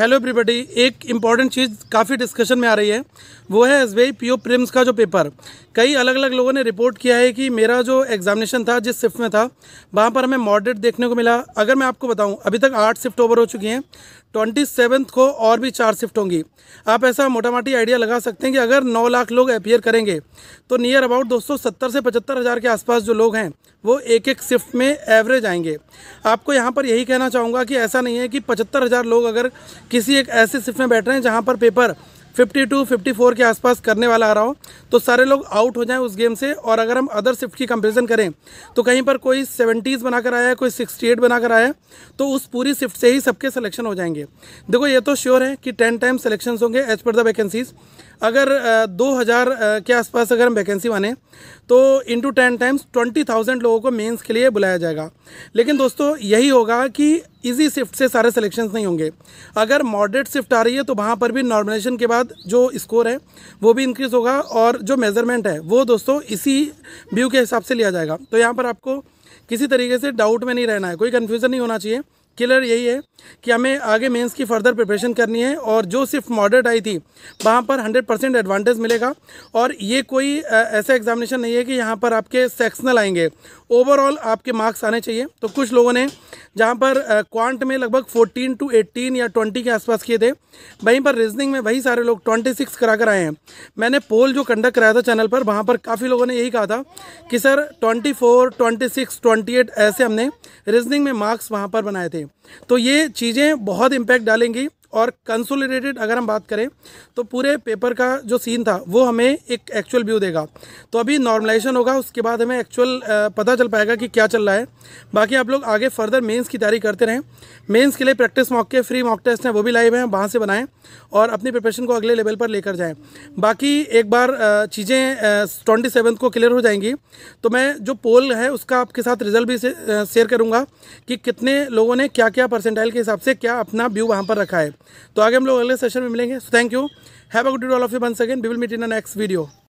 hello everybody एक important चीज़ काफ़ी डिस्कशन में आ रही है वो है एस बी का जो पेपर कई अलग अलग लोगों ने रिपोर्ट किया है कि मेरा जो एग्जामिनेशन था जिस शिफ्ट में था वहाँ पर हमें मॉडरेट देखने को मिला अगर मैं आपको बताऊँ अभी तक आठ शिफ्ट ओवर हो चुकी हैं ट्वेंटी सेवन्थ को और भी चार शिफ्ट होंगी आप ऐसा मोटा मोटी आइडिया लगा सकते हैं कि अगर नौ लाख लोग अपियर करेंगे तो नियर अबाउट दोस्तों सत्तर से पचहत्तर हज़ार के आसपास जो लोग हैं वो एक एक शिफ्ट में एवरेज आएंगे आपको यहाँ पर यही कहना चाहूँगा कि ऐसा नहीं है कि पचहत्तर हज़ार लोग अगर किसी एक ऐसे शिफ्ट में बैठ रहे हैं जहाँ पर paper fifty two fifty four के आसपास करने वाला आ रहा हो तो सारे लोग आउट हो जाएं उस गेम से और अगर हम अदर शिफ्ट की कंपेरिजन करें तो कहीं पर कोई सेवेंटीज़ बनाकर आया है कोई सिक्सटी एट बनाकर आया है तो उस पूरी शिफ्ट से ही सबके सिलेक्शन हो जाएंगे देखो ये तो श्योर है कि टेन टाइम सिलेक्शन होंगे एज पर द वैकेंसीज़ अगर दो हज़ार के आसपास अगर हम वैकेंसी माने तो into ten times twenty thousand लोगों को मेन्स के लिए बुलाया जाएगा लेकिन दोस्तों यही होगा कि इजी शिफ्ट से सारे सिलेक्शंस नहीं होंगे अगर मॉडरेट शिफ्ट आ रही है तो वहाँ पर भी नॉर्मलाइजेशन के बाद जो स्कोर है वो भी इंक्रीज़ होगा और जो मेज़रमेंट है वो दोस्तों इसी व्यू के हिसाब से लिया जाएगा तो यहाँ पर आपको किसी तरीके से डाउट में नहीं रहना है कोई कन्फ्यूज़न नहीं होना चाहिए क्लियर यही है कि हमें आगे मेंस की फर्दर प्रिपरेशन करनी है और जो सिर्फ मॉडरेट आई थी वहाँ पर 100 परसेंट एडवांटेज मिलेगा और ये कोई ऐसा एग्जामिनेशन नहीं है कि यहाँ पर आपके सेक्शनल आएंगे ओवरऑल आपके मार्क्स आने चाहिए तो कुछ लोगों ने जहाँ पर क्वांट में लगभग 14 टू 18 या 20 के आसपास किए थे वहीं पर रीजनिंग में वही सारे लोग 26 करा कर आए हैं मैंने पोल जो कंडक्ट कराया था चैनल पर वहाँ पर काफ़ी लोगों ने यही कहा था कि सर 24, 26, 28 ऐसे हमने रीजनिंग में मार्क्स वहाँ पर बनाए थे तो ये चीज़ें बहुत इम्पैक्ट डालेंगी और कंसोलिडेटेड अगर हम बात करें तो पूरे पेपर का जो सीन था वो हमें एक एक्चुअल व्यू देगा तो अभी नॉर्मलाइजेशन होगा उसके बाद हमें एक्चुअल पता चल पाएगा कि क्या चल रहा है बाकी आप लोग आगे फर्दर मेंस की तैयारी करते रहें मेंस के लिए प्रैक्टिस मॉक के फ्री मॉक टेस्ट हैं वो भी लाइव हैं वहाँ से बनाएँ और अपनी प्रिपरेशन को अगले लेवल पर लेकर जाएँ बाकी एक बार चीज़ें ट्वेंटी को क्लियर हो जाएंगी तो मैं जो पोल है उसका आपके साथ रिजल्ट भी शेयर करूँगा कि कितने लोगों ने क्या क्या परसेंटाइल के हिसाब से क्या अपना व्यू वहाँ पर रखा है तो आगे हम लोग अगले सेशन में मिलेंगे so thank you have a good day all of you one again we will meet in a next video